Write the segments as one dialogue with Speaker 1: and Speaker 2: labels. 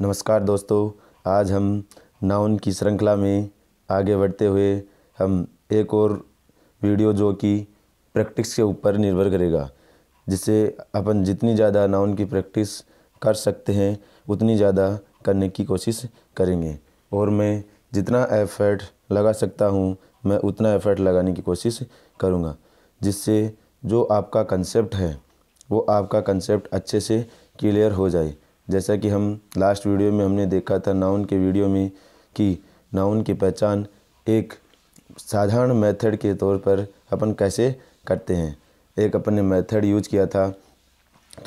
Speaker 1: नमस्कार दोस्तों आज हम नाउन की श्रृंखला में आगे बढ़ते हुए हम एक और वीडियो जो कि प्रैक्टिस के ऊपर निर्भर करेगा जिससे अपन जितनी ज़्यादा नाउन की प्रैक्टिस कर सकते हैं उतनी ज़्यादा करने की कोशिश करेंगे और मैं जितना एफर्ट लगा सकता हूँ मैं उतना एफर्ट लगाने की कोशिश करूँगा जिससे जो आपका कंसेप्ट है वो आपका कंसेप्ट अच्छे से क्लियर हो जाए जैसा कि हम लास्ट वीडियो में हमने देखा था नाउन के वीडियो में कि नाउन की पहचान एक साधारण मेथड के तौर पर अपन कैसे करते हैं एक अपन ने मेथड यूज किया था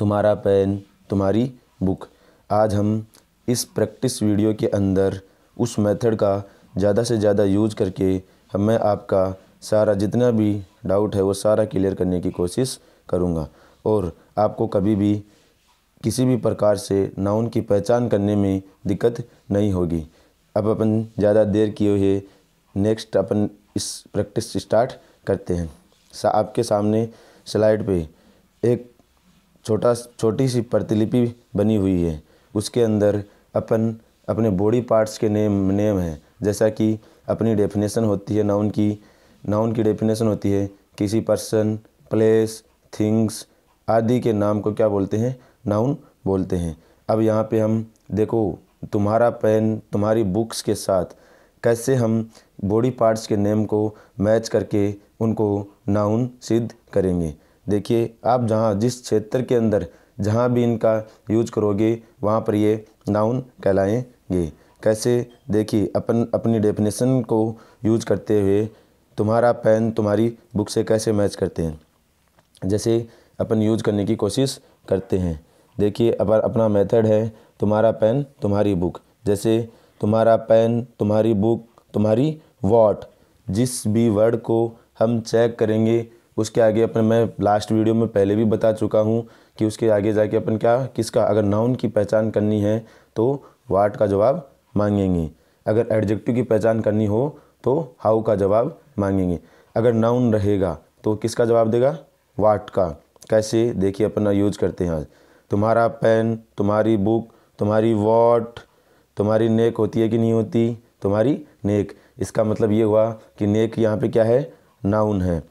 Speaker 1: तुम्हारा पेन तुम्हारी बुक आज हम इस प्रैक्टिस वीडियो के अंदर उस मेथड का ज़्यादा से ज़्यादा यूज करके मैं आपका सारा जितना भी डाउट है वो सारा क्लियर करने की कोशिश करूँगा और आपको कभी भी किसी भी प्रकार से नाउन की पहचान करने में दिक्कत नहीं होगी अब अपन ज़्यादा देर किए हुए नेक्स्ट अपन इस प्रैक्टिस स्टार्ट करते हैं सा, आपके सामने स्लाइड पे एक छोटा छोटी सी प्रतिलिपि बनी हुई है उसके अंदर अपन अपने बॉडी पार्ट्स के नेम नेम हैं जैसा कि अपनी डेफिनेशन होती है नाउन की नाउन की डेफिनेशन होती है किसी पर्सन प्लेस थिंग्स आदि के नाम को क्या बोलते हैं नाउन बोलते हैं अब यहाँ पे हम देखो तुम्हारा पेन तुम्हारी बुक्स के साथ कैसे हम बॉडी पार्ट्स के नेम को मैच करके उनको नाउन सिद्ध करेंगे देखिए आप जहाँ जिस क्षेत्र के अंदर जहाँ भी इनका यूज करोगे वहाँ पर ये नाउन कहलाएंगे कैसे देखिए अपन अपनी डेफिनेशन को यूज करते हुए तुम्हारा पेन तुम्हारी बुक से कैसे मैच करते हैं जैसे अपन यूज करने की कोशिश करते हैं देखिए अगर अपना मेथड है तुम्हारा पेन तुम्हारी बुक जैसे तुम्हारा पेन तुम्हारी बुक तुम्हारी वॉट जिस भी वर्ड को हम चेक करेंगे उसके आगे अपन मैं लास्ट वीडियो में पहले भी बता चुका हूँ कि उसके आगे जाके अपन क्या किसका अगर नाउन की पहचान करनी है तो वाट का जवाब मांगेंगे अगर एडजेक्टिव की पहचान करनी हो तो हाउ का जवाब मांगेंगे अगर नाउन रहेगा तो किसका जवाब देगा वाट का कैसे देखिए अपना यूज करते हैं आज तुम्हारा पेन तुम्हारी बुक तुम्हारी वॉट तुम्हारी नेक होती है कि नहीं होती तुम्हारी नेक इसका मतलब ये हुआ कि नेक यहाँ पे क्या है नाउन है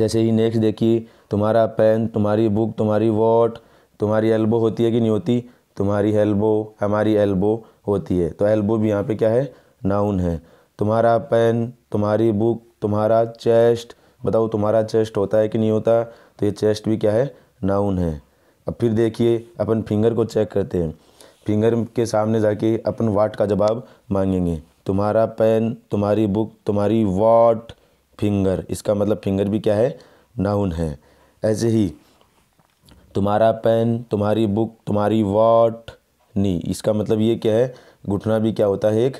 Speaker 1: जैसे ही नेक्स्ट देखिए तुम्हारा पेन तुम्हारी बुक तुम्हारी वॉट तुम्हारी एल्बो होती है कि नहीं होती तुम्हारी एल्बो हमारी एल्बो होती है तो एल्बो भी यहाँ पे क्या है नाउन है तुम्हारा पेन तुम्हारी बुक तुम्हारा चेस्ट बताओ तुम्हारा चेस्ट होता है कि नहीं होता तो ये चेस्ट भी क्या है नाउन है अब फिर देखिए अपन फिंगर को चेक करते हैं फिंगर के सामने जाके अपन वाट का जवाब मांगेंगे तुम्हारा पेन तुम्हारी बुक तुम्हारी वाट फिंगर इसका मतलब फिंगर भी क्या है नाउन है ऐसे ही तुम्हारा पेन तुम्हारी बुक तुम्हारी वाट नी इसका मतलब ये क्या है घुटना भी क्या होता है एक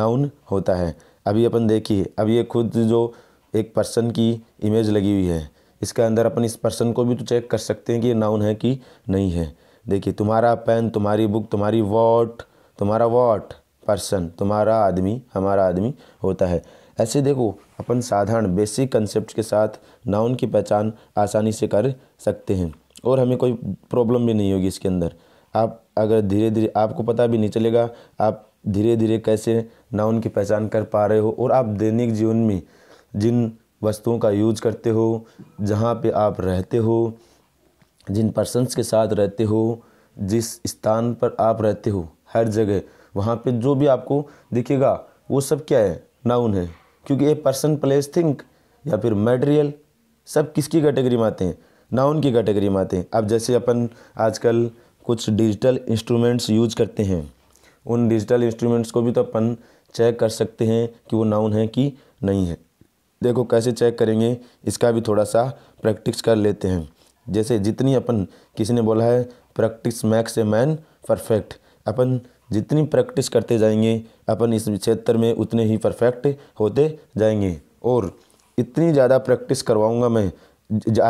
Speaker 1: नाउन होता है अभी अपन देखिए अब ये खुद जो एक पर्सन की इमेज लगी हुई है इसके अंदर अपन इस पर्सन को भी तो चेक कर सकते हैं कि ये नाउन है कि नहीं है देखिए तुम्हारा पेन तुम्हारी बुक तुम्हारी वॉट तुम्हारा वॉट पर्सन तुम्हारा आदमी हमारा आदमी होता है ऐसे देखो अपन साधारण बेसिक कंसेप्ट के साथ नाउन की पहचान आसानी से कर सकते हैं और हमें कोई प्रॉब्लम भी नहीं होगी इसके अंदर आप अगर धीरे धीरे आपको पता भी नहीं चलेगा आप धीरे धीरे कैसे नाउन की पहचान कर पा रहे हो और आप दैनिक जीवन में जिन वस्तुओं का यूज करते हो जहाँ पे आप रहते हो जिन पर्सनस के साथ रहते हो जिस स्थान पर आप रहते हो हर जगह वहाँ पे जो भी आपको दिखेगा वो सब क्या है नाउन है क्योंकि ये पर्सन प्लेस थिंक या फिर मटेरियल सब किसकी कैटेगरी में आते हैं नाउन की कैटेगरी में आते हैं अब जैसे अपन आजकल कुछ डिजिटल इंस्ट्रूमेंट्स यूज करते हैं उन डिजिटल इंस्ट्रूमेंट्स को भी तो अपन चेक कर सकते हैं कि वो नाउन है कि नहीं है देखो कैसे चेक करेंगे इसका भी थोड़ा सा प्रैक्टिस कर लेते हैं जैसे जितनी अपन किसी ने बोला है practice makes a man perfect अपन जितनी प्रैक्टिस करते जाएंगे अपन इस क्षेत्र में उतने ही परफेक्ट होते जाएंगे और इतनी ज़्यादा प्रैक्टिस करवाऊँगा मैं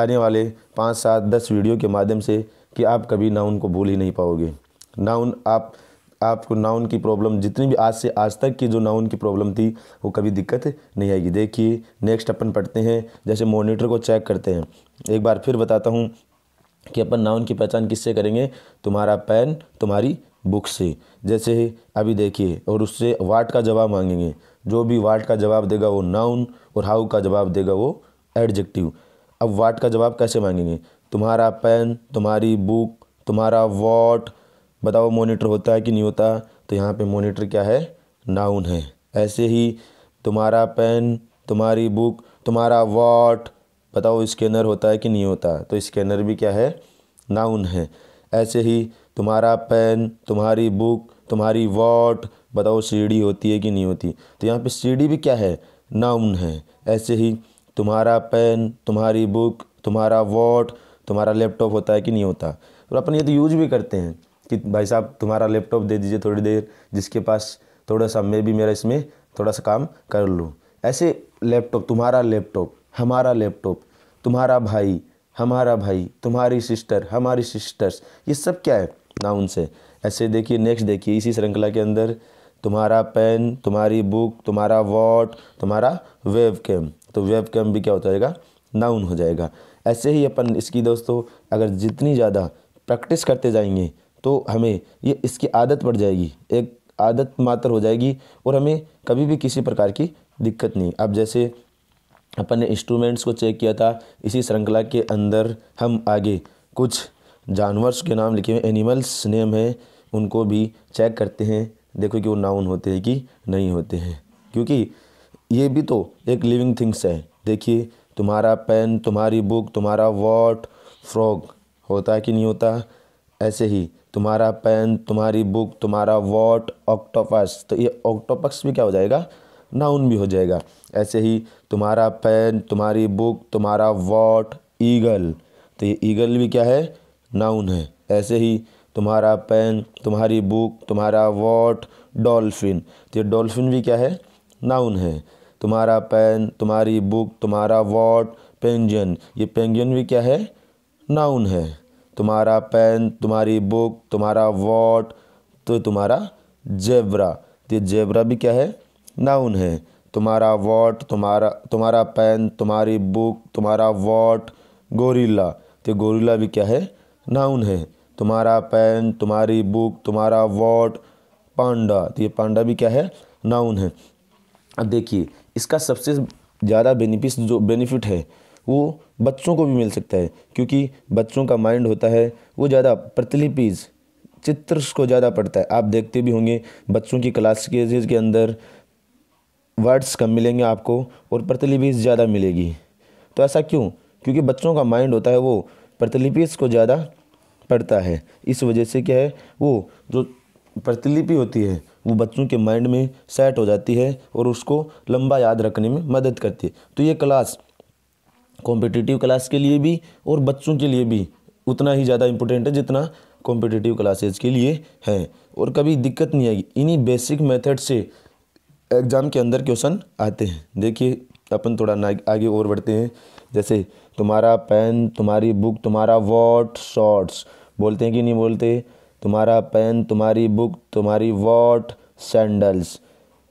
Speaker 1: आने वाले पाँच सात दस वीडियो के माध्यम से कि आप कभी ना उनको भूल ही नहीं पाओगे ना उन आप आपको नाउन की प्रॉब्लम जितनी भी आज से आज तक की जो नाउन की प्रॉब्लम थी वो कभी दिक्कत नहीं आएगी देखिए नेक्स्ट अपन पढ़ते हैं जैसे मोनिटर को चेक करते हैं एक बार फिर बताता हूँ कि अपन नाउन की पहचान किससे करेंगे तुम्हारा पेन तुम्हारी बुक से जैसे अभी देखिए और उससे वाट का जवाब मांगेंगे जो भी वाट का जवाब देगा वो नाउन और हाउ का जवाब देगा वो एडजेक्टिव अब वाट का जवाब कैसे मांगेंगे तुम्हारा पेन तुम्हारी बुक तुम्हारा वाट बताओ मोनीटर होता है कि नहीं होता तो यहाँ पे मोनीटर क्या है नाउन है ऐसे ही तुम्हारा पेन तुम्हारी बुक तुम्हारा वॉट बताओ स्कैनर होता है कि नहीं होता तो स्कैनर भी क्या है नाउन है ऐसे ही तुम्हारा पेन तुम्हारी बुक तुम्हारी वॉट बताओ सीढ़ी होती है कि नहीं होती तो यहाँ पे सीढ़ी भी क्या है नाउन है ऐसे ही तुम्हारा पेन तुम्हारी बुक तुम्हारा वॉट तुम्हारा लैपटॉप होता है कि नहीं होता और अपन ये तो यूज भी करते हैं कि भाई साहब तुम्हारा लैपटॉप दे दीजिए थोड़ी देर जिसके पास थोड़ा सा मैं भी मेरा इसमें थोड़ा सा काम कर लूँ ऐसे लैपटॉप तुम्हारा लैपटॉप हमारा लैपटॉप तुम्हारा भाई हमारा भाई तुम्हारी सिस्टर हमारी सिस्टर्स ये सब क्या है नाउन से ऐसे देखिए नेक्स्ट देखिए इसी श्रृंखला के अंदर तुम्हारा पेन तुम्हारी बुक तुम्हारा वॉट तुम्हारा वेब कैम तो वेब कैम भी क्या हो जाएगा नाउन हो जाएगा ऐसे ही अपन इसकी दोस्तों अगर जितनी ज़्यादा प्रैक्टिस करते जाएंगे तो हमें ये इसकी आदत पड़ जाएगी एक आदत मात्र हो जाएगी और हमें कभी भी किसी प्रकार की दिक्कत नहीं अब जैसे अपन ने इंस्ट्रूमेंट्स को चेक किया था इसी श्रृंखला के अंदर हम आगे कुछ जानवर्स के नाम लिखे हुए एनिमल्स नेम हैं उनको भी चेक करते हैं देखो कि वो नाउन होते हैं कि नहीं होते हैं क्योंकि ये भी तो एक लिविंग थिंग्स है देखिए तुम्हारा पेन तुम्हारी बुक तुम्हारा वॉट फ्रॉग होता है कि नहीं होता ऐसे ही तुम्हारा पेन तुम्हारी बुक तुम्हारा वॉट ऑक्टोपस तो ये ऑक्टोपस भी क्या हो जाएगा नाउन भी हो जाएगा ऐसे ही तुम्हारा पेन तुम्हारी बुक तुम्हारा वॉट ईगल तो ये ईगल भी क्या है नाउन है ऐसे ही तुम्हारा पेन तुम्हारी बुक तुम्हारा वॉट डॉल्फिन तो ये डॉल्फिन भी क्या है नाउन है तुम्हारा पेन तुम्हारी बुक तुम्हारा वॉट पेंजन ये पेंजन भी क्या है नाउन है तुम्हारा पेन तुम्हारी बुक तुम्हारा वॉट तो तुम्हारा जेबरा तो जेबरा भी क्या है नाउन है तुम्हारा वॉट तुम्हारा तुम्हारा पेन तुम्हारी बुक तुम्हारा वॉट गोरिल्ला तो गोरिल्ला भी क्या है नाउन है तुम्हारा पेन तुम्हारी बुक तुम्हारा वॉट पांडा तो ये पांडा भी क्या है नाउन है अब देखिए इसका सबसे ज़्यादा बेनिफिट जो बेनिफिट है वो बच्चों को भी मिल सकता है क्योंकि बच्चों का माइंड होता है वो ज़्यादा प्रतिलिपिज चित्र को ज़्यादा पढ़ता है आप देखते भी होंगे बच्चों की क्लास के अंदर वर्ड्स कम मिलेंगे आपको और प्रतिलिपि ज़्यादा मिलेगी तो ऐसा क्यों क्योंकि बच्चों का माइंड होता है वो प्रतिलिपि को ज़्यादा पढ़ता है इस वजह से क्या है वो जो प्रतिलिपि होती है वो बच्चों के माइंड में सेट हो जाती है और उसको लंबा याद रखने में मदद करती है तो ये क्लास कॉम्पिटिटिव क्लास के लिए भी और बच्चों के लिए भी उतना ही ज़्यादा इम्पोर्टेंट है जितना कॉम्पिटिटिव क्लासेज के लिए है और कभी दिक्कत नहीं आएगी इन्हीं बेसिक मेथड से एग्ज़ाम के अंदर क्वेश्चन आते हैं देखिए अपन थोड़ा ना आगे और बढ़ते हैं जैसे तुम्हारा पेन तुम्हारी बुक तुम्हारा वॉट शॉर्ट्स बोलते हैं कि नहीं बोलते तुम्हारा पेन तुम्हारी बुक तुम्हारी वॉट सैंडल्स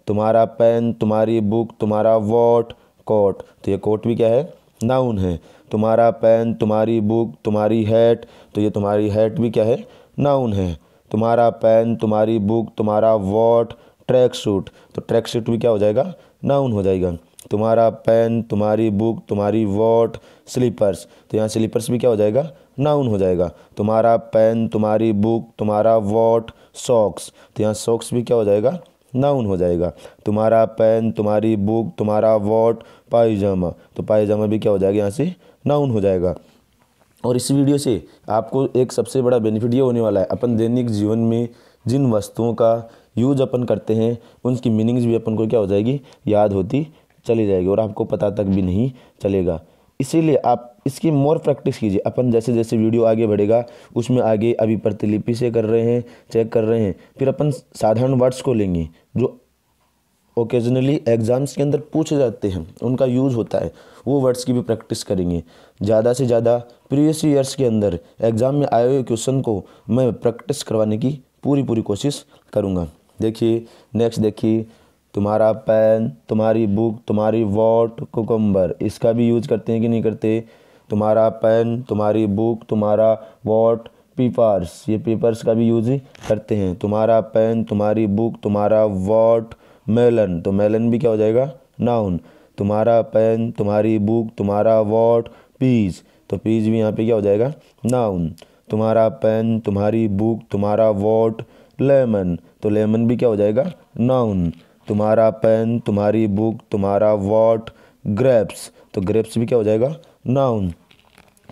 Speaker 1: तुम्हारा पेन तुम्हारी बुक तुम्हारा वॉट कोट तो ये कोट भी क्या है नाउन है तुम्हारा पेन तुम्हारी बुक तुम्हारी हैट तो ये तुम्हारी हैट भी क्या है नाउन है तुम्हारा पेन तुम्हारी बुक तुम्हारा वॉट ट्रैक सूट तो ट्रैक सूट भी क्या हो जाएगा नाउन हो जाएगा तुम्हारा पेन तुम्हारी बुक तुम्हारी वॉट स्लीपर्स तो यहाँ स्लीपर्स भी क्या हो जाएगा नाउन हो जाएगा तुम्हारा पेन तुम्हारी बुक तुम्हारा वॉट सॉक्स तो यहाँ सॉक्स भी क्या हो जाएगा नाउन हो जाएगा तुम्हारा पेन तुम्हारी बुक तुम्हारा वॉट पायजामा तो पायजामा भी क्या हो जाएगा यहाँ से नाउन हो जाएगा और इस वीडियो से आपको एक सबसे बड़ा बेनिफिट ये होने वाला है अपन दैनिक जीवन में जिन वस्तुओं का यूज अपन करते हैं उनकी मीनिंग्स भी अपन को क्या हो जाएगी याद होती चली जाएगी और आपको पता तक भी नहीं चलेगा इसीलिए आप इसकी मोर प्रैक्टिस कीजिए अपन जैसे जैसे वीडियो आगे बढ़ेगा उसमें आगे अभी प्रतिलिपि से कर रहे हैं चेक कर रहे हैं फिर अपन साधारण वर्ड्स को लेंगे जो ओकेजनली एग्ज़ाम्स के अंदर पूछे जाते हैं उनका यूज़ होता है वो वर्ड्स की भी प्रैक्टिस करेंगे ज़्यादा से ज़्यादा प्रीवियस ईयर्स के अंदर एग्ज़ाम में आए हुए क्वेश्चन को मैं प्रैक्टिस करवाने की पूरी पूरी कोशिश करूँगा देखिए नेक्स्ट देखिए तुम्हारा पेन तुम्हारी बुक तुम्हारी वॉट कोकम्बर इसका भी यूज करते हैं कि नहीं करते तुम्हारा पेन तुम्हारी बुक तुम्हारा वॉट पेपर्स ये पेपर्स का भी यूज करते हैं तुम्हारा पेन तुम्हारी बुक तुम्हारा वॉट मेलन तो मेलन भी क्या हो जाएगा नाउन तुम्हारा पेन तुम्हारी बुक तुम्हारा वॉट पीस तो पीस भी यहाँ पे क्या हो जाएगा नाउन तुम्हारा पेन तुम्हारी बुक तुम्हारा वॉट लेमन तो लेमन भी क्या हो जाएगा नाउन तुम्हारा पेन तुम्हारी बुक तुम्हारा वॉट ग्रेप्स तो ग्रेप्स भी क्या हो जाएगा नाउन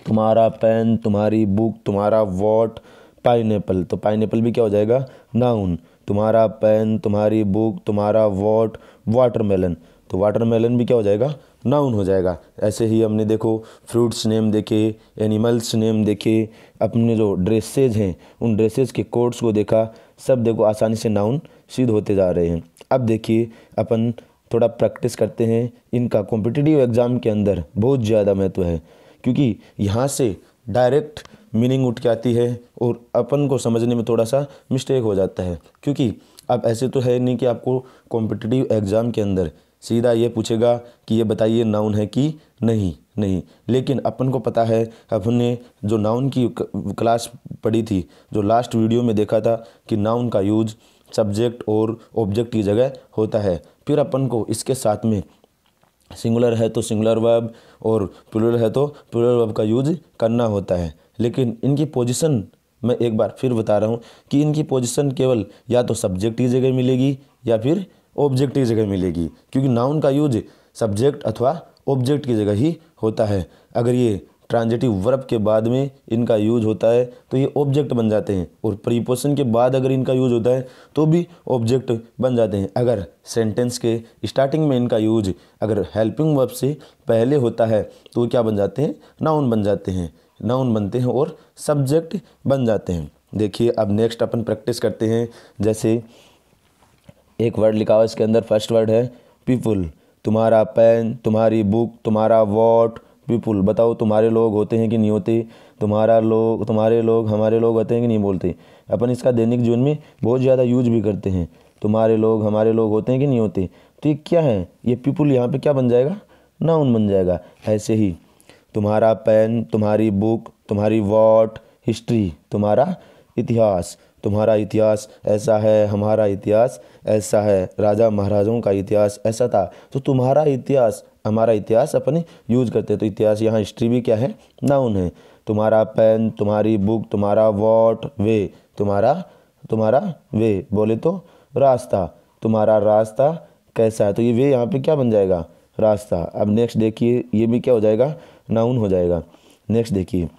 Speaker 1: तुम्हारा पेन तुम्हारी बुक तुम्हारा वॉट पाइनएप्पल तो पाइनएप्पल भी क्या हो जाएगा नाउन तुम्हारा पेन तुम्हारी बुक तुम्हारा वॉट वाटरमेलन तो वाटरमेलन भी क्या हो जाएगा नाउन हो जाएगा ऐसे ही हमने देखो फ्रूट्स नेम देखे एनिमल्स नेम देखे अपने जो ड्रेसेज हैं उन ड्रेसेज के कोड्स को देखा सब देखो आसानी से नाउन सिद्ध होते जा रहे हैं अब देखिए अपन थोड़ा प्रैक्टिस करते हैं इनका कॉम्पिटिटिव एग्ज़ाम के अंदर बहुत ज़्यादा महत्व है क्योंकि यहाँ से डायरेक्ट मीनिंग उठ के आती है और अपन को समझने में थोड़ा सा मिस्टेक हो जाता है क्योंकि अब ऐसे तो है नहीं कि आपको कॉम्पिटिटिव एग्ज़ाम के अंदर सीधा ये पूछेगा कि ये बताइए नाउन है कि नहीं नहीं लेकिन अपन को पता है अपन ने जो नाउन की क्लास पढ़ी थी जो लास्ट वीडियो में देखा था कि नाउन का यूज सब्जेक्ट और ऑब्जेक्ट की जगह होता है फिर अपन को इसके साथ में सिंगुलर है तो सिंगुलर वर्ब और प्लुरल है तो प्लुरल वर्ब का यूज करना होता है लेकिन इनकी पोजीशन मैं एक बार फिर बता रहा हूँ कि इनकी पोजीशन केवल या तो सब्जेक्ट की जगह मिलेगी या फिर ऑब्जेक्ट की जगह मिलेगी क्योंकि नाउन का यूज सब्जेक्ट अथवा ऑब्जेक्ट की जगह ही होता है अगर ये ट्रांजिटिव वर्ब के बाद में इनका यूज होता है तो ये ऑब्जेक्ट बन जाते हैं और प्रीपोशन के बाद अगर इनका यूज होता है तो भी ऑब्जेक्ट बन जाते हैं अगर सेंटेंस के स्टार्टिंग में इनका यूज अगर हेल्पिंग वर्ब से पहले होता है तो क्या बन जाते हैं नाउन बन जाते हैं नाउन बनते हैं और सब्जेक्ट बन जाते हैं देखिए अब नेक्स्ट अपन प्रैक्टिस करते हैं जैसे एक वर्ड लिखा हुआ इसके अंदर फर्स्ट वर्ड है पीपुल तुम्हारा पेन तुम्हारी बुक तुम्हारा वॉट पीपुल बताओ तुम्हारे लोग होते हैं कि नहीं होते तुम्हारा लोग तुम्हारे लोग हमारे लोग होते हैं कि नहीं बोलते अपन इसका दैनिक जीवन में बहुत ज़्यादा यूज भी करते हैं तुम्हारे लोग हमारे लोग होते हैं कि नहीं होते तो ये क्या है ये पीपुल यहाँ पे क्या बन जाएगा नाउन बन जाएगा ऐसे ही तुम्हारा पेन तुम्हारी बुक तुम्हारी वॉट हिस्ट्री तुम्हारा इतिहास तुम्हारा इतिहास ऐसा है हमारा इतिहास ऐसा है राजा महाराजाओं का इतिहास ऐसा था तो तुम्हारा इतिहास हमारा इतिहास अपने यूज करते हैं तो इतिहास यहाँ हिस्ट्री भी क्या है नाउन है तुम्हारा पेन तुम्हारी बुक तुम्हारा वॉट वे तुम्हारा तुम्हारा वे बोले तो रास्ता तुम्हारा रास्ता कैसा है तो ये वे यहाँ पे क्या बन जाएगा रास्ता अब नेक्स्ट देखिए ये भी क्या हो जाएगा नाउन हो जाएगा नेक्स्ट देखिए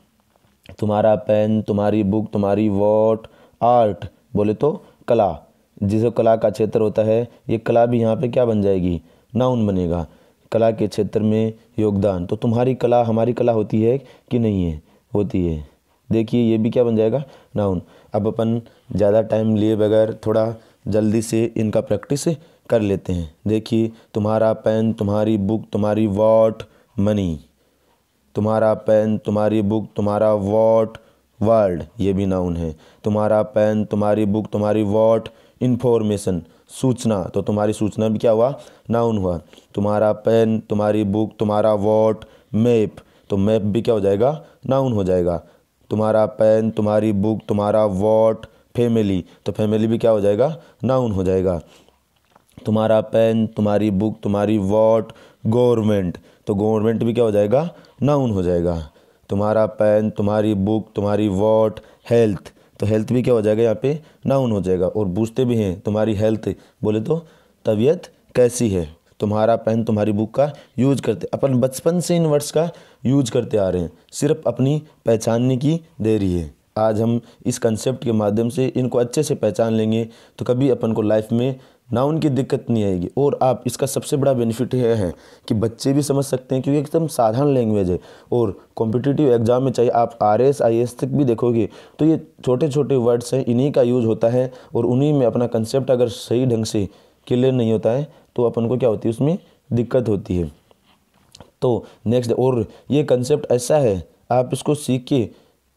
Speaker 1: तुम्हारा पेन तुम्हारी बुक तुम्हारी वॉट आर्ट बोले तो कला जिसे कला का क्षेत्र होता है ये कला भी यहाँ पे क्या बन जाएगी नाउन बनेगा कला के क्षेत्र में योगदान तो तुम्हारी कला हमारी कला होती है कि नहीं है होती है देखिए ये भी क्या बन जाएगा नाउन अब अपन ज़्यादा टाइम लिए बगैर थोड़ा जल्दी से इनका प्रैक्टिस कर लेते हैं देखिए तुम्हारा पेन तुम्हारी बुक तुम्हारी वॉट मनी तुम्हारा पेन तुम्हारी बुक तुम्हारा वॉट वर्ल्ड ये भी नाउन है तुम्हारा पेन तुम्हारी बुक तुम्हारी वॉट इन्फॉर्मेशन सूचना तो तुम्हारी सूचना भी क्या हुआ नाउन हुआ तुम्हारा पेन तुम्हारी बुक तुम्हारा वॉट मैप तो मैप भी क्या हो जाएगा नाउन हो जाएगा तुम्हारा पेन तुम्हारी बुक तुम्हारा वॉट फैमिली तो फैमिली भी क्या हो जाएगा नाउन हो जाएगा तुम्हारा पेन तुम्हारी बुक तुम्हारी वॉट गवर्नमेंट तो गवर्नमेंट भी क्या हो जाएगा नाउन हो जाएगा तुम्हारा पेन तुम्हारी बुक तुम्हारी वॉट हेल्थ तो हेल्थ भी क्या हो जाएगा यहाँ पे नाउन हो जाएगा और पूछते भी हैं तुम्हारी हेल्थ बोले तो तबीयत कैसी है तुम्हारा पेन तुम्हारी बुक का यूज करते अपन बचपन से इन वर्ड्स का यूज करते आ रहे हैं सिर्फ अपनी पहचानने की देरी है आज हम इस कंसेप्ट के माध्यम से इनको अच्छे से पहचान लेंगे तो कभी अपन को लाइफ में ना उनकी दिक्कत नहीं आएगी और आप इसका सबसे बड़ा बेनिफिट यह है कि बच्चे भी समझ सकते हैं क्योंकि एकदम साधारण लैंग्वेज है और कॉम्पिटिटिव एग्ज़ाम में चाहे आप आर एस आई एस तक भी देखोगे तो ये छोटे छोटे वर्ड्स हैं इन्हीं का यूज होता है और उन्हीं में अपना कंसेप्ट अगर सही ढंग से क्लियर नहीं होता है तो अपन को क्या होती है उसमें दिक्कत होती है तो नेक्स्ट और ये कंसेप्ट ऐसा है आप इसको सीख के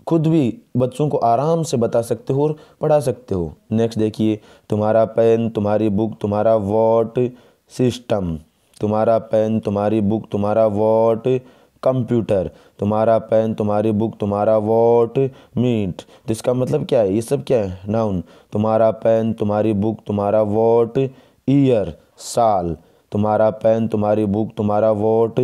Speaker 1: खुद भी बच्चों को आराम से बता सकते हो और पढ़ा सकते हो नेक्स्ट देखिए तुम्हारा पेन तुम्हारी बुक तुम्हारा वॉट सिस्टम तुम्हारा पेन तुम्हारी बुक तुम्हारा वॉट कंप्यूटर तुम्हारा पेन तुम्हारी बुक तुम्हारा वॉट मीट तो इसका मतलब क्या है ये सब क्या है नाउन तुम्हारा पेन तुम्हारी बुक तुम्हारा वॉट ईयर साल तुम्हारा पेन तुम्हारी बुक तुम्हारा वॉट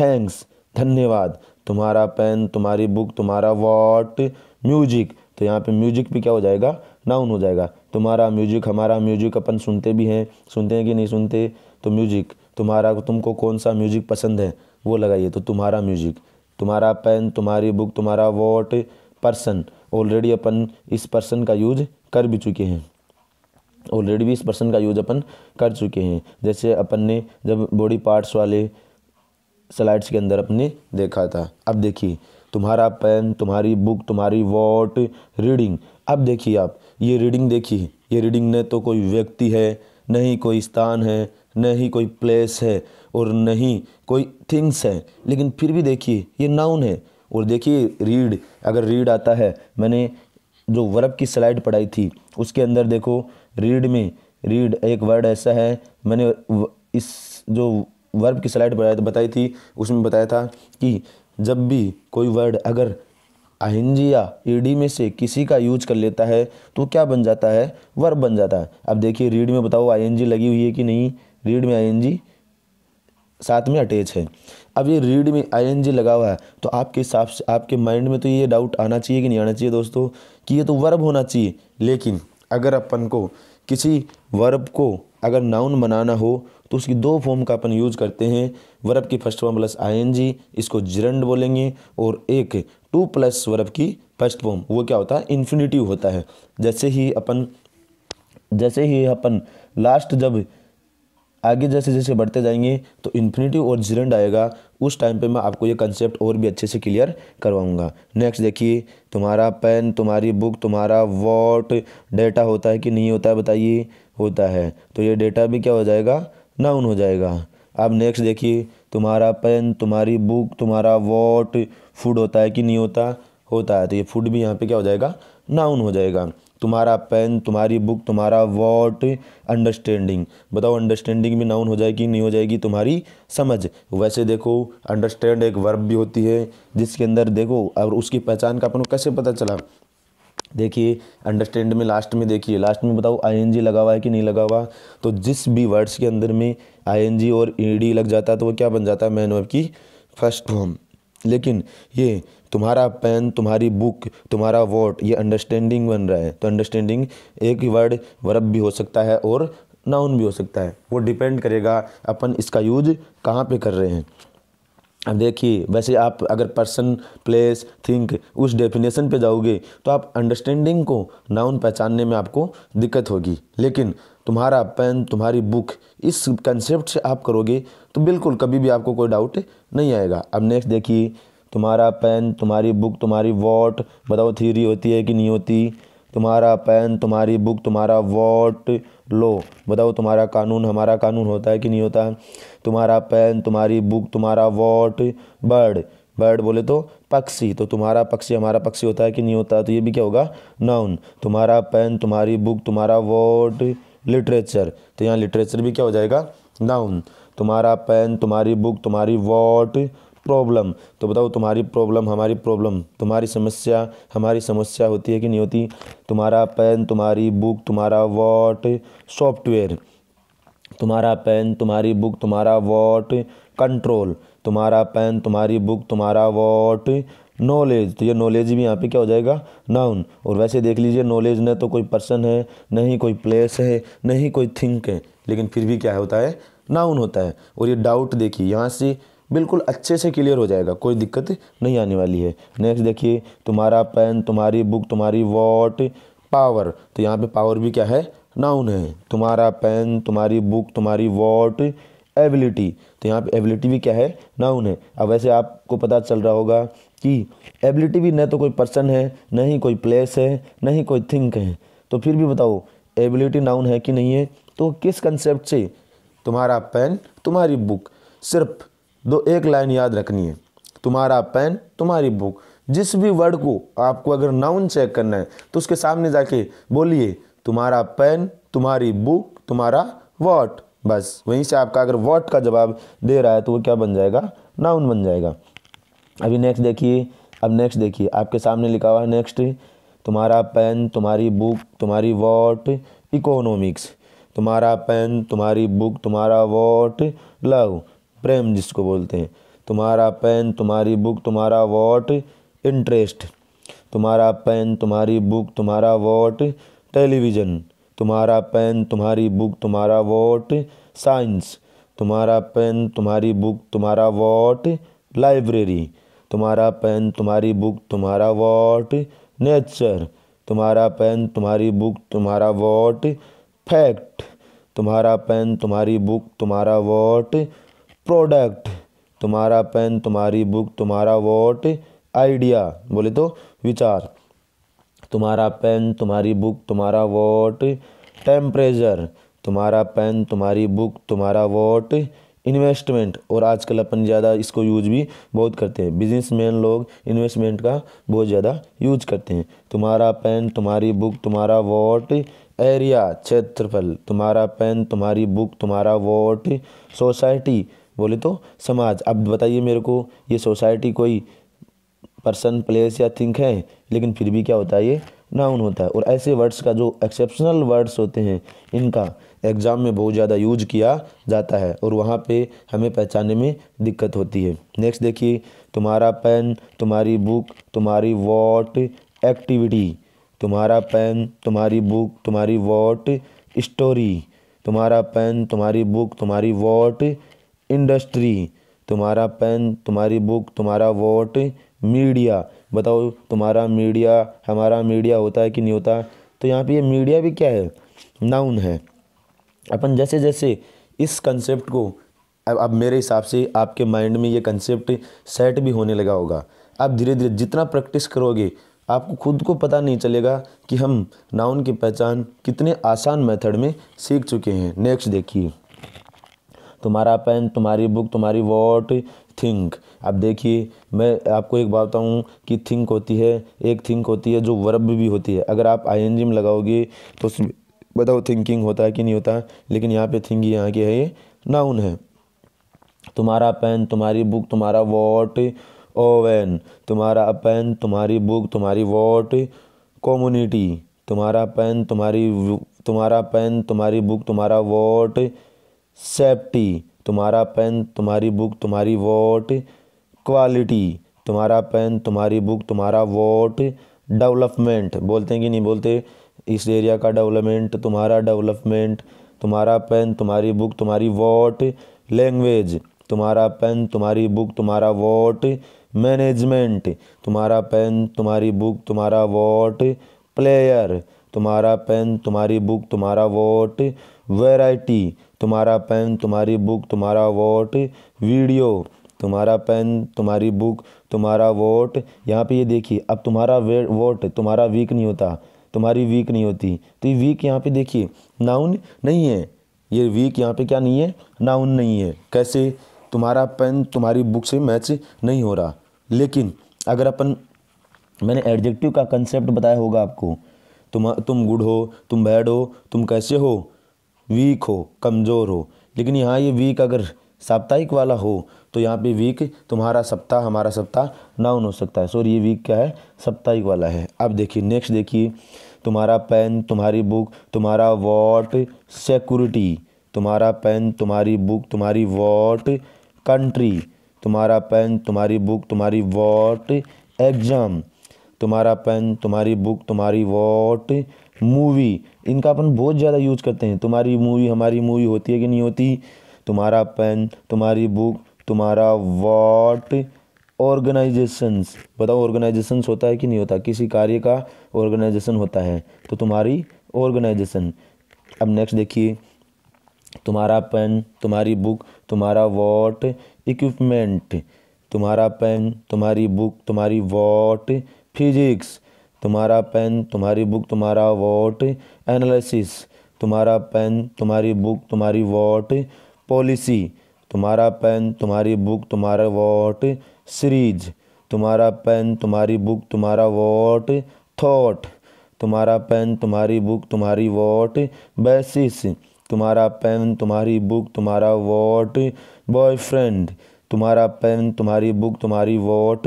Speaker 1: थैंक्स धन्यवाद तुम्हारा पेन तुम्हारी बुक तुम्हारा वॉट म्यूजिक तो यहाँ पे म्यूजिक भी क्या हो जाएगा नाउन हो जाएगा तुम्हारा म्यूजिक हमारा म्यूजिक अपन सुनते भी हैं सुनते हैं कि नहीं सुनते तो म्यूजिक तुम्हारा तुमको कौन सा म्यूजिक पसंद है वो लगाइए तो तुम्हारा म्यूजिक तुम्हारा पेन तुम्हारी बुक तुम्हारा वॉट पर्सन ऑलरेडी अपन इस पर्सन का यूज कर भी चुके हैं ऑलरेडी भी इस पर्सन का यूज अपन कर चुके हैं जैसे अपन ने जब बॉडी पार्ट्स वाले स्लाइड्स के अंदर अपने देखा था अब देखिए तुम्हारा पेन तुम्हारी बुक तुम्हारी वॉट रीडिंग अब देखिए आप ये रीडिंग देखिए ये रीडिंग न तो कोई व्यक्ति है न ही कोई स्थान है न ही कोई प्लेस है और न ही कोई थिंग्स है लेकिन फिर भी देखिए ये नाउन है और देखिए रीड अगर रीड आता है मैंने जो वर्ब की स्लाइड पढ़ाई थी उसके अंदर देखो रीड में रीड एक वर्ड ऐसा है मैंने इस जो वर्ब की स्लाइड बताई थी उसमें बताया था कि जब भी कोई वर्ड अगर आहिंजी या ईडी में से किसी का यूज कर लेता है तो क्या बन जाता है वर्ब बन जाता है अब देखिए रीड में बताओ आईएनजी लगी हुई है कि नहीं रीड में आईएनजी साथ में अटैच है अब ये रीड में आईएनजी लगा हुआ है तो आपके हिसाब से आपके माइंड में तो ये डाउट आना चाहिए कि नहीं आना चाहिए दोस्तों कि ये तो वर्ब होना चाहिए लेकिन अगर अपन को किसी वर्ब को अगर नाउन बनाना हो तो उसकी दो फॉर्म का अपन यूज़ करते हैं वर्ब की फर्स्ट फॉर्म प्लस आईएनजी इसको जिरंड बोलेंगे और एक टू प्लस वर्ब की फर्स्ट फॉर्म वो क्या होता है इन्फिनिटिव होता है जैसे ही अपन जैसे ही अपन लास्ट जब आगे जैसे जैसे बढ़ते जाएंगे तो इन्फिनिटिव और जिरंड आएगा उस टाइम पे मैं आपको ये कंसेप्ट और भी अच्छे से क्लियर करवाऊंगा नेक्स्ट देखिए तुम्हारा पेन तुम्हारी बुक तुम्हारा वॉट डेटा होता है कि नहीं होता है बताइए होता है तो ये डेटा भी क्या हो जाएगा नाउन हो जाएगा अब नेक्स्ट देखिए तुम्हारा पेन तुम्हारी बुक तुम्हारा वॉट फूड होता है कि नहीं होता होता है तो ये फूड भी यहाँ पे क्या हो जाएगा नाउन हो जाएगा तुम्हारा पेन तुम्हारी बुक तुम्हारा वॉट अंडरस्टैंडिंग बताओ अंडरस्टैंडिंग भी नाउन हो जाएगी नहीं हो जाएगी तुम्हारी समझ वैसे देखो अंडरस्टैंड एक वर्ब भी होती है जिसके अंदर देखो और उसकी पहचान का अपन को कैसे पता चला देखिए अंडरस्टैंड में लास्ट में देखिए लास्ट में बताओ आईएनजी लगा हुआ है कि नहीं लगा हुआ तो जिस भी वर्ड्स के अंदर में आईएनजी और ईडी लग जाता है तो वो क्या बन जाता है मैन वर्ब की फर्स्ट फॉर्म लेकिन ये तुम्हारा पेन तुम्हारी बुक तुम्हारा वोट ये अंडरस्टैंडिंग बन रहा है तो अंडरस्टैंडिंग एक वर्ड वर्ब भी हो सकता है और नाउन भी हो सकता है वो डिपेंड करेगा अपन इसका यूज कहाँ पर कर रहे हैं अब देखिए वैसे आप अगर पर्सन प्लेस थिंक उस डेफिनेशन पे जाओगे तो आप अंडरस्टैंडिंग को नाउन पहचानने में आपको दिक्कत होगी लेकिन तुम्हारा पेन तुम्हारी बुक इस कंसेप्ट से आप करोगे तो बिल्कुल कभी भी आपको कोई डाउट नहीं आएगा अब नेक्स्ट देखिए तुम्हारा पेन तुम्हारी बुक तुम्हारी वॉट बताओ थ्योरी होती है कि नहीं होती तुम्हारा पेन तुम्हारी बुक तुम्हारा वॉट लो बताओ तुम्हारा कानून हमारा कानून होता है कि नहीं होता तुम्हारा पेन तुम्हारी बुक तुम्हारा वॉट बर्ड बर्ड बोले तो पक्षी तो तुम्हारा पक्षी हमारा पक्षी होता है कि नहीं होता तो ये भी क्या होगा नाउन तुम्हारा पेन तुम्हारी बुक तुम्हारा वॉट लिटरेचर तो यहाँ लिटरेचर भी क्या हो जाएगा नाउन तुम्हारा पेन तुम्हारी बुक तुम्हारी वॉट प्रॉब्लम तो बताओ तुम्हारी प्रॉब्लम हमारी प्रॉब्लम तुम्हारी समस्या हमारी समस्या होती है कि नहीं होती तुम्हारा पेन तुम्हारी बुक तुम्हारा वॉट सॉफ्टवेयर तुम्हारा पेन तुम्हारी बुक तुम्हारा वॉट कंट्रोल तुम्हारा पेन तुम्हारी बुक तुम्हारा वॉट नॉलेज तो ये नॉलेज भी यहाँ पे क्या हो जाएगा नाउन और वैसे देख लीजिए नॉलेज न तो कोई पर्सन है न ही कोई प्लेस है न ही कोई थिंक है लेकिन फिर भी क्या होता है नाउन होता है और ये डाउट देखिए यहाँ से बिल्कुल अच्छे से क्लियर हो जाएगा कोई दिक्कत नहीं आने वाली है नेक्स्ट देखिए तुम्हारा पेन तुम्हारी बुक तुम्हारी वॉट पावर तो यहाँ पे पावर भी क्या है नाउन है तुम्हारा पेन तुम्हारी बुक तुम्हारी वॉट एबिलिटी तो यहाँ पे एबिलिटी भी क्या है नाउन है अब वैसे आपको पता चल रहा होगा कि एबिलिटी भी न तो कोई पर्सन है न ही कोई प्लेस है न ही कोई थिंक है तो फिर भी बताओ एबिलिटी नाउन है कि नहीं है तो किस कंसेप्ट से तुम्हारा पेन तुम्हारी बुक सिर्फ दो एक लाइन याद रखनी है तुम्हारा पेन तुम्हारी बुक जिस भी वर्ड को आपको अगर नाउन चेक करना है तो उसके सामने जाके बोलिए तुम्हारा पेन तुम्हारी बुक तुम्हारा वॉट बस वहीं से आपका अगर वॉट का जवाब दे रहा है तो वो क्या बन जाएगा नाउन बन जाएगा अभी नेक्स्ट देखिए अब नेक्स्ट देखिए आपके सामने लिखा हुआ है नेक्स्ट तुम्हारा पेन तुम्हारी बुक तुम्हारी वॉट इकोनॉमिक्स तुम्हारा पेन तुम्हारी बुक तुम्हारा वॉट लव प्रेम जिसको बोलते हैं तुम्हारा पेन तुम्हारी बुक तुम्हारा वॉट इंटरेस्ट तुम्हारा पेन तुम्हारी बुक तुम्हारा वॉट टेलीविज़न तुम्हारा पेन तुम्हारी बुक तुम्हारा वॉट साइंस तुम्हारा पेन तुम्हारी बुक तुम्हारा वॉट लाइब्रेरी तुम्हारा पेन तुम्हारी बुक तुम्हारा वॉट नेचर तुम्हारा पेन तुम्हारी बुक तुम्हारा वॉट फैक्ट तुम्हारा पेन तुम्हारी बुक तुम्हारा वॉट प्रोडक्ट तुम्हारा पेन तुम्हारी बुक तुम्हारा वोट आइडिया बोले तो विचार तुम्हारा पेन तुम्हारी बुक तुम्हारा वोट टेम्परेचर तुम्हारा पेन तुम्हारी बुक तुम्हारा वोट इन्वेस्टमेंट और आजकल अपन ज़्यादा इसको यूज भी बहुत करते हैं बिजनेसमैन लोग इन्वेस्टमेंट का बहुत ज़्यादा यूज करते हैं तुम्हारा पेन तुम्हारी बुक तुम्हारा वोट एरिया क्षेत्रफल तुम्हारा पेन तुम्हारी बुक तुम्हारा वोट सोसाइटी बोले तो समाज अब बताइए मेरे को ये सोसाइटी कोई पर्सन प्लेस या थिंक है लेकिन फिर भी क्या होता है ये नाउन होता है और ऐसे वर्ड्स का जो एक्सेप्शनल वर्ड्स होते हैं इनका एग्ज़ाम में बहुत ज़्यादा यूज किया जाता है और वहाँ पे हमें पहचानने में दिक्कत होती है नेक्स्ट देखिए तुम्हारा पेन तुम्हारी बुक तुम्हारी वॉट एक्टिविटी तुम्हारा पेन तुम्हारी बुक तुम्हारी वॉट स्टोरी तुम्हारा पेन तुम्हारी बुक तुम्हारी वॉट इंडस्ट्री तुम्हारा पेन तुम्हारी बुक तुम्हारा वोट मीडिया बताओ तुम्हारा मीडिया हमारा मीडिया होता है कि नहीं होता तो यहाँ पे ये मीडिया भी क्या है नाउन है अपन जैसे जैसे इस कंसेप्ट को अब अब मेरे हिसाब से आपके माइंड में ये कंसेप्ट सेट भी होने लगा होगा आप धीरे धीरे जितना प्रैक्टिस करोगे आपको खुद को पता नहीं चलेगा कि हम नाउन की पहचान कितने आसान मेथड में सीख चुके हैं नेक्स्ट देखिए तुम्हारा पेन तुम्हारी बुक तुम्हारी वॉट थिंक अब देखिए मैं आपको एक बात बताऊँ कि थिंक होती है एक थिंक होती है जो वर्ब भी होती है अगर आप आई एन जी में लगाओगे तो बताओ थिंकिंग होता है कि नहीं होता लेकिन यहाँ पे थिंक यहाँ के है ये नाउन है तुम्हारा पेन तुम्हारी बुक तुम्हारा वॉट ओवन तुम्हारा पेन तुम्हारी बुक तुम्हारी वॉट कम्युनिटी तुम्हारा पेन तुम्हारी तुम्हारा पेन तुम्हारी बुक तुम्हारा वॉट सेफ्टी तुम्हारा पेन तुम्हारी बुक तुम्हारी वोट क्वालिटी तुम्हारा पेन तुम्हारी बुक तुम्हारा वोट डेवलपमेंट बोलते हैं कि नहीं बोलते इस एरिया का डेवलपमेंट तुम्हारा डेवलपमेंट तुम्हारा पेन तुम्हारी बुक तुम्हारी वोट लैंग्वेज तुम्हारा पेन तुम्हारी बुक तुम्हारा वोट मैनेजमेंट तुम्हारा पेन तुम्हारी बुक तुम्हारा वोट प्लेयर तुम्हारा पेन तुम्हारी बुक तुम्हारा वोट वैरायटी तुम्हारा पेन तुम्हारी बुक तुम्हारा वोट वीडियो तुम्हारा पेन तुम्हारी बुक तुम्हारा वोट यहाँ पे ये देखिए अब तुम्हारा वोट तुम्हारा वीक नहीं होता तुम्हारी वीक नहीं होती तो ये वीक यहाँ पे देखिए नाउन नहीं है ये वीक यहाँ पे क्या नहीं है नाउन नहीं है कैसे तुम्हारा पेन तुम्हारी बुक से मैच नहीं हो रहा लेकिन अगर अपन मैंने एडजेक्टिव का कंसेप्ट बताया होगा आपको तुम तुम गुड हो तुम बैड हो तुम कैसे हो वीक हो कमज़ोर हो लेकिन यहाँ ये वीक अगर साप्ताहिक वाला हो तो यहाँ पे वीक तुम्हारा सप्ताह हमारा सप्ताह नाउन हो सकता है सॉरी ये वीक क्या है साप्ताहिक वाला है अब देखिए नेक्स्ट देखिए तुम्हारा पेन तुम्हारी बुक तुम्हारा वॉट सिक्योरिटी तुम्हारा पेन तुम्हारी बुक तुम्हारी वॉट कंट्री तुम्हारा पेन तुम्हारी बुक तुम्हारी वॉट एग्ज़ाम तुम्हारा पेन तुम्हारी बुक तुम्हारी वॉट मूवी इनका अपन बहुत ज़्यादा यूज करते हैं तुम्हारी मूवी हमारी मूवी होती है कि नहीं होती तुम्हारा पेन तुम्हारी बुक तुम्हारा वॉट ऑर्गेनाइजेशंस बताओ ऑर्गेनाइजेशंस होता है कि नहीं होता किसी कार्य का ऑर्गेनाइजेशन होता है तो तुम्हारी ऑर्गेनाइजेशन अब नेक्स्ट देखिए तुम्हारा पेन तुम्हारी बुक तुम्हारा वॉट इक्विपमेंट तुम्हारा पेन तुम्हारी बुक तुम्हारी वॉट फिजिक्स तुम्हारा पेन तुम्हारी बुक तुम्हारा वोट एनालिसिस तुम्हारा पेन तुम्हारी बुक तुम्हारी वोट पॉलिसी तुम्हारा पेन तुम्हारी बुक तुम्हारा वोट सीरीज तुम्हारा पेन तुम्हारी बुक तुम्हारा वोट थॉट तुम्हारा पेन तुम्हारी बुक तुम्हारी वोट बेसिस तुम्हारा पेन तुम्हारी बुक तुम्हारा वोट बॉयफ्रेंड तुम्हारा पेन तुम्हारी बुक तुम्हारी वोट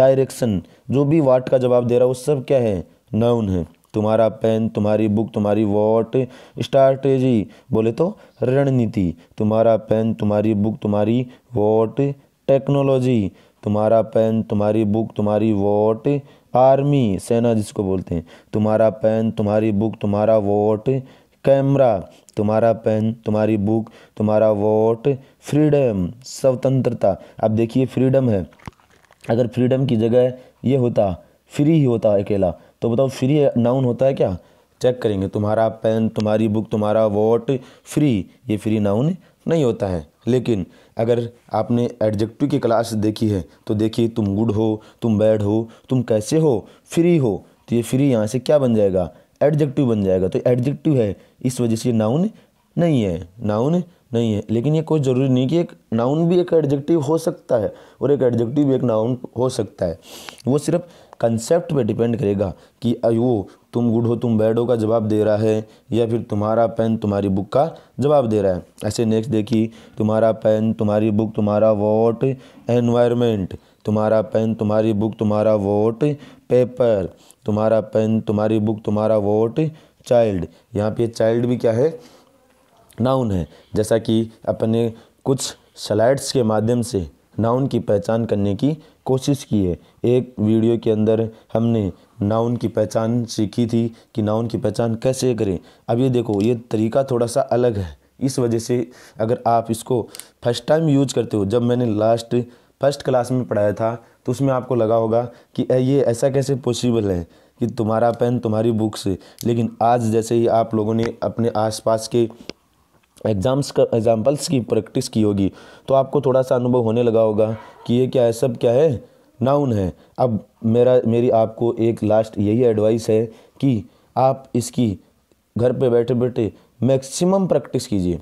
Speaker 1: डायरेक्शन जो भी वाट का जवाब दे रहा है वो सब क्या है नाउन है तुम्हारा पेन तुम्हारी बुक तुम्हारी वॉट स्ट्रैटेजी बोले तो रणनीति तुम्हारा पेन तुम्हारी बुक तुम्हारी वॉट टेक्नोलॉजी तुम्हारा पेन तुम्हारी बुक तुम्हारी वॉट आर्मी सेना जिसको बोलते हैं तुम्हारा पेन तुम्हारी बुक तुम्हारा वोट कैमरा तुम्हारा पेन तुम्हारी बुक तुम्हारा वोट फ्रीडम स्वतंत्रता अब देखिए फ्रीडम है अगर फ्रीडम की जगह ये होता फ्री ही होता अकेला तो बताओ फ्री नाउन होता है क्या चेक करेंगे तुम्हारा पेन तुम्हारी बुक तुम्हारा वोट फ्री ये फ्री नाउन नहीं होता है लेकिन अगर आपने एडजेक्टिव की क्लास देखी है तो देखिए तुम गुड हो तुम बैड हो तुम कैसे हो फ्री हो तो ये फ्री यहाँ से क्या बन जाएगा एडजेक्टिव बन जाएगा तो एडजेक्टिव है इस वजह से नाउन नहीं है नाउन नहीं है लेकिन ये कोई ज़रूरी नहीं कि एक नाउन भी एक एडजेक्टिव हो सकता है और एक एडजेक्टिव एक नाउन हो सकता है वो सिर्फ कंसेप्ट पे डिपेंड करेगा कि वो तुम गुड हो तुम बैड हो का जवाब दे रहा है या फिर तुम्हारा पेन तुम्हारी बुक का जवाब दे रहा है ऐसे नेक्स्ट देखिए तुम्हारा पेन तुम्हारी बुक तुम्हारा वोट एनवायरमेंट तुम्हारा पेन तुम्हारी बुक तुम्हारा वोट पेपर तुम्हारा पेन तुम्हारी बुक तुम्हारा वोट चाइल्ड यहाँ पे चाइल्ड भी क्या है नाउन है जैसा कि अपने कुछ स्लाइड्स के माध्यम से नाउन की पहचान करने की कोशिश की है एक वीडियो के अंदर हमने नाउन की पहचान सीखी थी कि नाउन की पहचान कैसे करें अब ये देखो ये तरीका थोड़ा सा अलग है इस वजह से अगर आप इसको फर्स्ट टाइम यूज करते हो जब मैंने लास्ट फर्स्ट क्लास में पढ़ाया था तो उसमें आपको लगा होगा कि ये ऐसा कैसे पॉसिबल है कि तुम्हारा पेन तुम्हारी बुक से लेकिन आज जैसे ही आप लोगों ने अपने आसपास के एग्ज़ाम्स का एग्ज़ाम्पल्स की प्रैक्टिस की होगी तो आपको थोड़ा सा अनुभव होने लगा होगा कि ये क्या है सब क्या है नाउन है अब मेरा मेरी आपको एक लास्ट यही एडवाइस है कि आप इसकी घर पे बैठे बैठे मैक्सिमम प्रैक्टिस कीजिए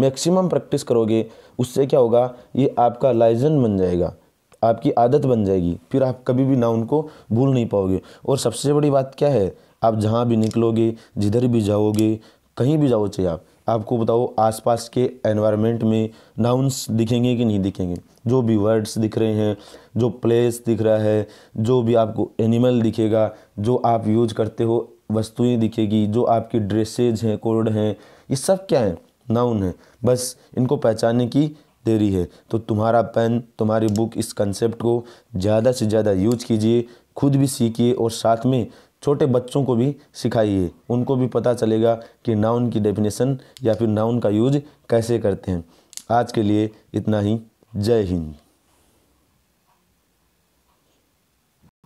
Speaker 1: मैक्सिमम प्रैक्टिस करोगे उससे क्या होगा ये आपका लाइजन बन जाएगा आपकी आदत बन जाएगी फिर आप कभी भी नाउन को भूल नहीं पाओगे और सबसे बड़ी बात क्या है आप जहाँ भी निकलोगे जिधर भी जाओगे कहीं भी जाओ चाहे आप आपको बताओ आसपास के एनवायरनमेंट में नाउन्स दिखेंगे कि नहीं दिखेंगे जो भी वर्ड्स दिख रहे हैं जो प्लेस दिख रहा है जो भी आपको एनिमल दिखेगा जो आप यूज करते हो वस्तुएं दिखेगी जो आपकी ड्रेसेज हैं कोड हैं ये सब क्या है नाउन है बस इनको पहचानने की देरी है तो तुम्हारा पेन तुम्हारी बुक इस कंसेप्ट को ज़्यादा से ज़्यादा यूज कीजिए खुद भी सीखिए और साथ में छोटे बच्चों को भी सिखाइए उनको भी पता चलेगा कि नाउन की डेफिनेशन या फिर नाउन का यूज कैसे करते हैं आज के लिए इतना ही जय हिंद